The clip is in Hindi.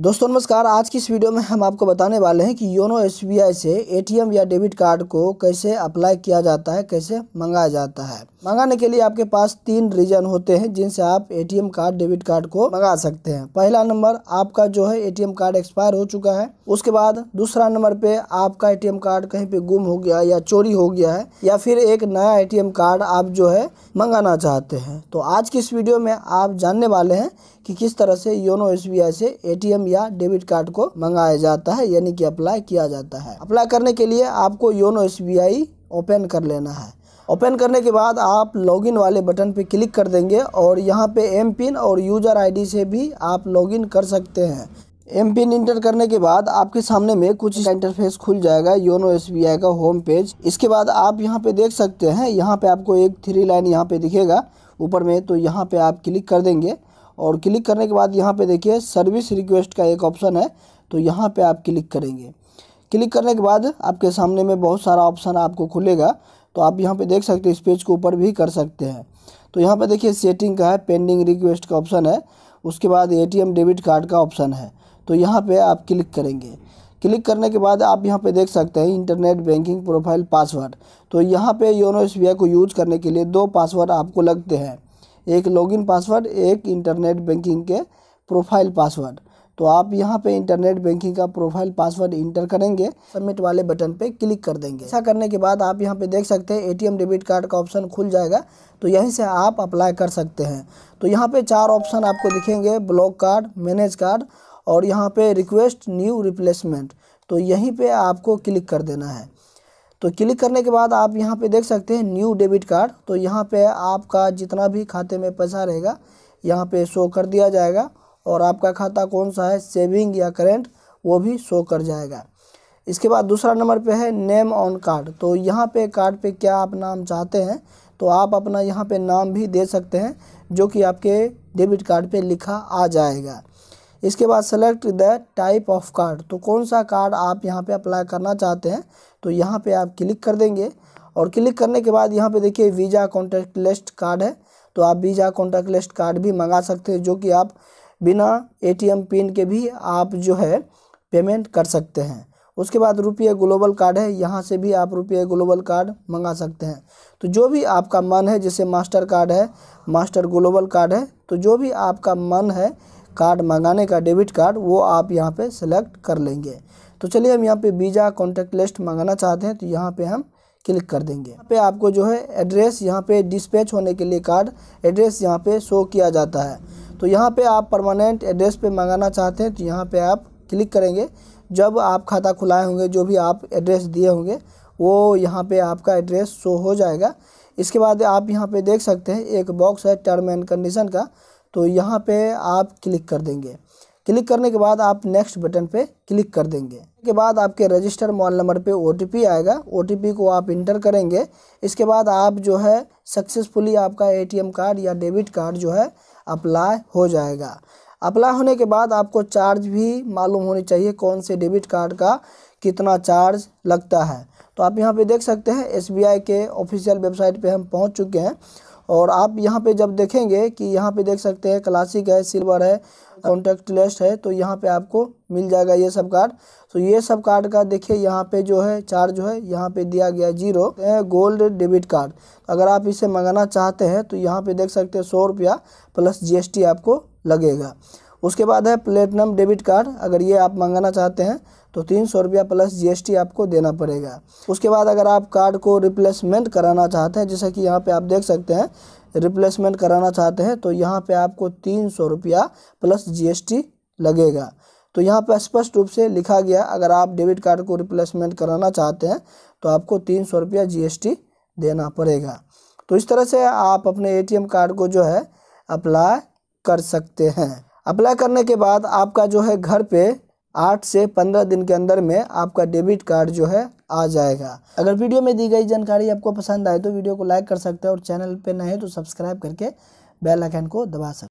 दोस्तों नमस्कार आज की इस वीडियो में हम आपको बताने वाले हैं कि योनो एसबीआई से एटीएम या डेबिट कार्ड को कैसे अप्लाई किया जाता है कैसे मंगाया जाता है मंगाने के लिए आपके पास तीन रीजन होते हैं जिनसे आप एटीएम कार्ड डेबिट कार्ड को मंगा सकते हैं पहला नंबर आपका जो है एटीएम कार्ड एक्सपायर हो चुका है उसके बाद दूसरा नंबर पे आपका एटीएम कार्ड कहीं पे गुम हो गया या चोरी हो गया है या फिर एक नया एटीएम कार्ड आप जो है मंगाना चाहते हैं तो आज की इस वीडियो में आप जानने वाले हैं कि किस तरह से योनो एस से ए या डेबिट कार्ड को मंगाया जाता है यानी कि अप्लाई किया जाता है अप्लाई करने के लिए आपको योनो एस ओपन कर लेना है ओपन करने के बाद आप लॉगिन वाले बटन पे क्लिक कर देंगे और यहाँ पे एम पिन और यूज़र आईडी से भी आप लॉगिन कर सकते हैं एम पिन इंटर करने के बाद आपके सामने में कुछ इंटरफेस खुल जाएगा योनो एस का होम पेज इसके बाद आप यहाँ पे देख सकते हैं यहाँ पे आपको एक थ्री लाइन यहाँ पे दिखेगा ऊपर में तो यहाँ पे आप क्लिक कर देंगे और क्लिक करने के बाद यहाँ पे देखिए सर्विस रिक्वेस्ट का एक ऑप्शन है तो यहाँ पे आप क्लिक करेंगे क्लिक करने के बाद आपके सामने में बहुत सारा ऑप्शन आपको खुलेगा तो आप यहाँ पे देख सकते हैं इस पेज को ऊपर भी कर सकते हैं तो यहाँ पे देखिए सेटिंग का है पेंडिंग रिक्वेस्ट का ऑप्शन है उसके बाद ए डेबिट कार्ड का ऑप्शन है तो यहाँ पर आप क्लिक करेंगे क्लिक करने के बाद आप यहाँ पर देख सकते हैं इंटरनेट बैंकिंग प्रोफाइल पासवर्ड तो यहाँ पे योनो एस को यूज करने के लिए दो पासवर्ड आपको लगते हैं एक लॉगिन पासवर्ड एक इंटरनेट बैंकिंग के प्रोफाइल पासवर्ड तो आप यहाँ पे इंटरनेट बैंकिंग का प्रोफाइल पासवर्ड इंटर करेंगे सबमिट वाले बटन पे क्लिक कर देंगे ऐसा करने के बाद आप यहाँ पे देख सकते हैं एटीएम डेबिट कार्ड का ऑप्शन खुल जाएगा तो यहीं से आप अप्लाई कर सकते हैं तो यहाँ पे चार ऑप्शन आपको दिखेंगे ब्लॉक कार्ड मैनेज कार्ड और यहाँ पे रिक्वेस्ट न्यू रिप्लेसमेंट तो यहीं पर आपको क्लिक कर देना है तो क्लिक करने के बाद आप यहाँ पे देख सकते हैं न्यू डेबिट कार्ड तो यहाँ पे आपका जितना भी खाते में पैसा रहेगा यहाँ पे शो कर दिया जाएगा और आपका खाता कौन सा है सेविंग या करेंट वो भी शो कर जाएगा इसके बाद दूसरा नंबर पे है नेम ऑन कार्ड तो यहाँ पे कार्ड पे क्या आप नाम चाहते हैं तो आप अपना यहाँ पे नाम भी दे सकते हैं जो कि आपके डेबिट कार्ड पे लिखा आ जाएगा इसके बाद select the type of card तो कौन सा कार्ड आप यहाँ पे अप्लाई करना चाहते हैं तो यहाँ पे आप क्लिक कर देंगे और क्लिक करने के बाद यहाँ पे देखिए वीज़ा कॉन्टैक्ट लिस्ट कार्ड है तो आप वीज़ा कॉन्टैक्ट लिस्ट कार्ड भी मंगा सकते हैं जो कि आप बिना एटीएम पिन के भी आप जो है पेमेंट कर सकते हैं उसके बाद रुपये ग्लोबल कार्ड है यहाँ से भी आप रुपये ग्लोबल कार्ड मंगा सकते हैं तो जो भी आपका मन है जैसे मास्टर कार्ड है मास्टर ग्लोबल कार्ड है तो जो भी आपका मन है कार्ड मंगाने का डेबिट कार्ड वो आप यहाँ पे सेलेक्ट कर लेंगे तो चलिए हम यहाँ पे वीज़ा कॉन्टैक्ट लिस्ट मंगाना चाहते हैं तो यहाँ पे हम क्लिक कर देंगे यहाँ पे आपको जो है एड्रेस यहाँ पे डिस्पैच होने के लिए कार्ड एड्रेस यहाँ पे शो किया जाता है तो यहाँ पे आप परमानेंट एड्रेस पे मंगाना चाहते हैं तो यहाँ पे आप क्लिक करेंगे जब आप खाता खुलाए होंगे जो भी आप एड्रेस दिए होंगे वो यहाँ पर आपका एड्रेस शो हो जाएगा इसके बाद आप यहाँ पर देख सकते हैं एक बॉक्स है टर्म एंड कंडीशन का तो यहाँ पे आप क्लिक कर देंगे क्लिक करने के बाद आप नेक्स्ट बटन पे क्लिक कर देंगे के बाद आपके रजिस्टर मोबाइल नंबर पे ओ आएगा ओ को आप इंटर करेंगे इसके बाद आप जो है सक्सेसफुली आपका एटीएम कार्ड या डेबिट कार्ड जो है अप्लाई हो जाएगा अप्लाई होने के बाद आपको चार्ज भी मालूम होनी चाहिए कौन से डेबिट कार्ड का कितना चार्ज लगता है तो आप यहाँ पे देख सकते हैं एसबीआई के ऑफिशियल वेबसाइट पे हम पहुँच चुके हैं और आप यहाँ पे जब देखेंगे कि यहाँ पे देख सकते हैं क्लासिक है सिल्वर है कॉन्टेक्ट लेस है तो यहाँ पे आपको मिल जाएगा ये सब कार्ड तो ये सब कार्ड का देखिए यहाँ पे जो है चार्ज जो है यहाँ पे दिया गया जीरो गोल्ड डेबिट कार्ड अगर आप इसे मंगाना चाहते हैं तो यहाँ पे देख सकते हैं सौ रुपया प्लस जीएसटी आपको लगेगा उसके बाद है प्लेटिनम डेबिट कार्ड अगर ये आप मंगाना चाहते हैं तो तीन सौ रुपया प्लस जीएसटी आपको देना पड़ेगा उसके बाद अगर आप कार्ड को रिप्लेसमेंट कराना चाहते हैं जैसा कि यहाँ पे आप देख सकते हैं रिप्लेसमेंट कराना चाहते हैं तो यहाँ पे आपको तीन सौ रुपया प्लस जीएसटी लगेगा तो यहाँ पर स्पष्ट रूप से लिखा गया अगर आप डेबिट कार्ड को रिप्लेसमेंट कराना चाहते हैं तो आपको तीन सौ रुपया जी देना पड़ेगा तो इस तरह से आप अपने एम कार्ड को जो है अप्लाई कर सकते हैं अप्लाई करने के बाद आपका जो है घर पे आठ से पंद्रह दिन के अंदर में आपका डेबिट कार्ड जो है आ जाएगा अगर वीडियो में दी गई जानकारी आपको पसंद आए तो वीडियो को लाइक कर सकते हैं और चैनल पे नए तो सब्सक्राइब करके बेल आइकन को दबा सकते